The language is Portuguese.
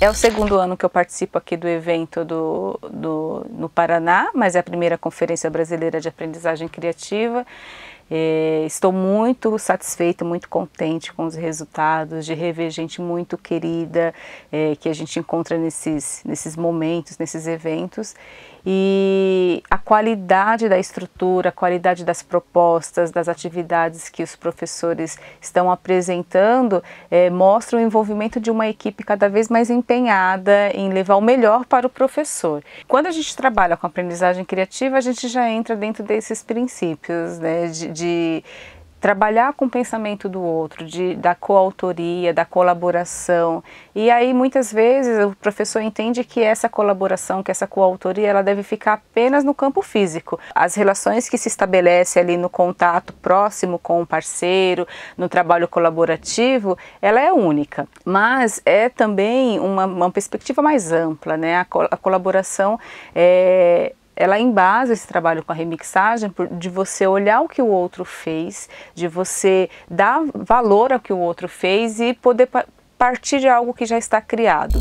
É o segundo ano que eu participo aqui do evento do, do, no Paraná, mas é a primeira Conferência Brasileira de Aprendizagem Criativa. É, estou muito satisfeita, muito contente com os resultados, de rever gente muito querida é, que a gente encontra nesses, nesses momentos, nesses eventos. E a qualidade da estrutura, a qualidade das propostas, das atividades que os professores estão apresentando, é, mostra o envolvimento de uma equipe cada vez mais empenhada em levar o melhor para o professor. Quando a gente trabalha com aprendizagem criativa, a gente já entra dentro desses princípios né, de, de trabalhar com o pensamento do outro, de, da coautoria, da colaboração. E aí muitas vezes o professor entende que essa colaboração, que essa coautoria, ela deve ficar apenas no campo físico. As relações que se estabelece ali no contato próximo com o parceiro, no trabalho colaborativo, ela é única, mas é também uma, uma perspectiva mais ampla, né? A, a colaboração é, ela embasa esse trabalho com a remixagem de você olhar o que o outro fez, de você dar valor ao que o outro fez e poder partir de algo que já está criado.